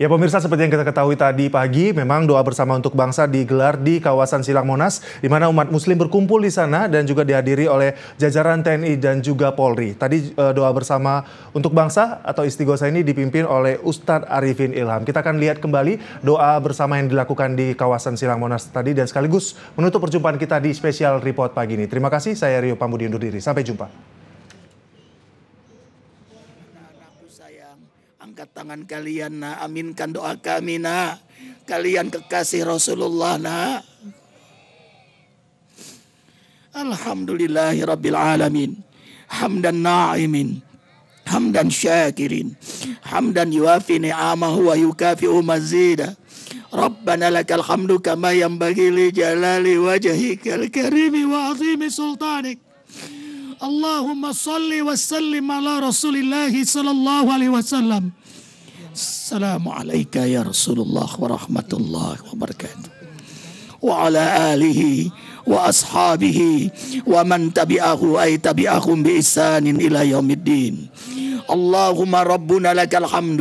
Ya pemirsa seperti yang kita ketahui tadi pagi memang doa bersama untuk bangsa digelar di kawasan Silang Monas di mana umat muslim berkumpul di sana dan juga dihadiri oleh jajaran TNI dan juga Polri. Tadi eh, doa bersama untuk bangsa atau istighosah ini dipimpin oleh Ustadz Arifin Ilham. Kita akan lihat kembali doa bersama yang dilakukan di kawasan Silang Monas tadi dan sekaligus menutup perjumpaan kita di spesial report pagi ini. Terima kasih saya Rio Pambudi undur diri. Sampai jumpa. angkat tangan kalian nak aminkan doa kami nak kalian kekasih Rasulullah nak Alhamdulillahirrabbilalamin hamdan na'imin hamdan syakirin hamdan yuafi ni'amahu wa yukafi'u mazida ربنا لك الحمد كما ينبغي لجلال وجهك الكريم وعظيم سلطانك اللهم صل وسلم على رسول الله صلى الله عليه وسلم Assalamualaikum ya Rasulullah warahmatullahi wabarakatuh. Wa ala alihi wa ashabihi wa man tabi'ahu ay tabi'ahum bi isanin ila yaumiddin. اللهم ربنا لك الحمد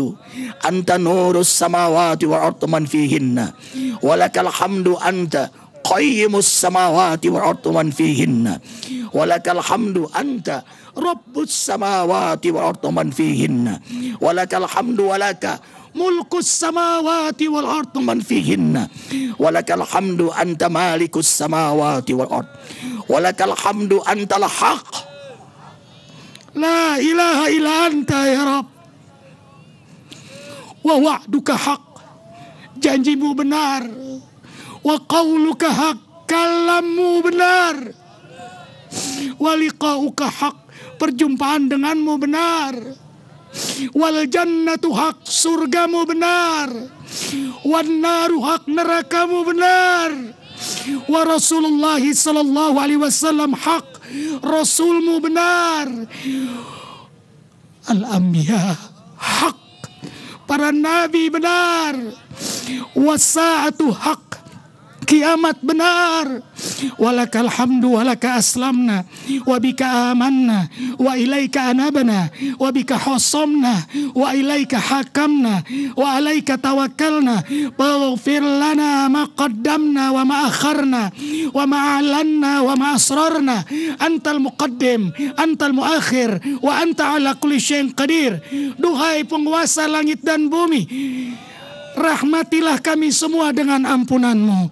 أنت نور السماوات والأرض من فيهن ولك الحمد أنت قيم السماوات والأرض من فيهن ولك الحمد أنت رب السماوات والأرض من فيهن walakal hamdu walaka mulkus samawati wal ard man fihinna walakal hamdu anta malikus samawati wal ard walakal hamdu antal haq la ilaha illa anta ya rab wa wa'duka haq janjimu benar wa qauluka haq kalammu benar wa liqauka haq perjumpaan denganmu benar Wal jannatu hak surgamu benar. Wan naru hak nerakamu benar. Wa Rasulullah sallallahu alaihi wasallam hak Rasulmu benar. Al-Anbiya hak. Para nabi benar. Wasa'atu hak kiamat benar. Walakal hamdu walaka aslamna wa bika amanna wa ilaika anabana wa bika hasamna wa ilaika hakamna wa alaika tawakkalna waghfir lana ma qaddamna wa ma akharna wa ma alanna wa ma asrarna antal muqaddim antal muakhir wa anta ala kulli syai'in qadir duhai penguasa langit dan bumi rahmatilah kami semua dengan ampunanmu.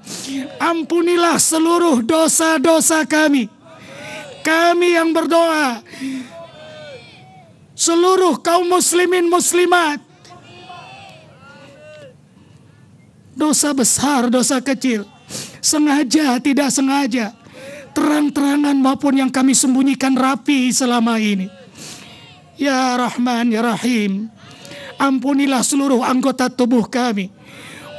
Ampunilah seluruh dosa-dosa kami. Kami yang berdoa, seluruh kaum muslimin muslimat, dosa besar, dosa kecil, sengaja, tidak sengaja, terang-terangan maupun yang kami sembunyikan rapi selama ini. Ya Rahman, Ya Rahim, Ampunilah seluruh anggota tubuh kami.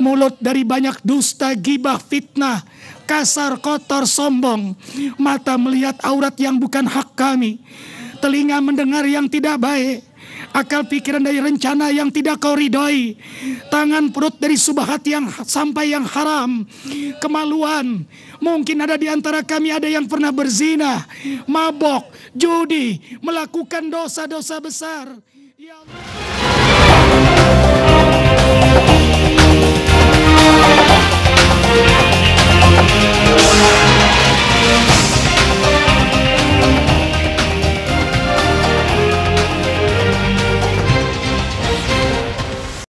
Mulut dari banyak dusta, gibah, fitnah, kasar, kotor, sombong. Mata melihat aurat yang bukan hak kami. Telinga mendengar yang tidak baik. Akal pikiran dari rencana yang tidak kau ridhoi. Tangan perut dari subahat yang sampai yang haram. Kemaluan. Mungkin ada di antara kami ada yang pernah berzina. Mabok, judi, melakukan dosa-dosa besar. Ya Allah.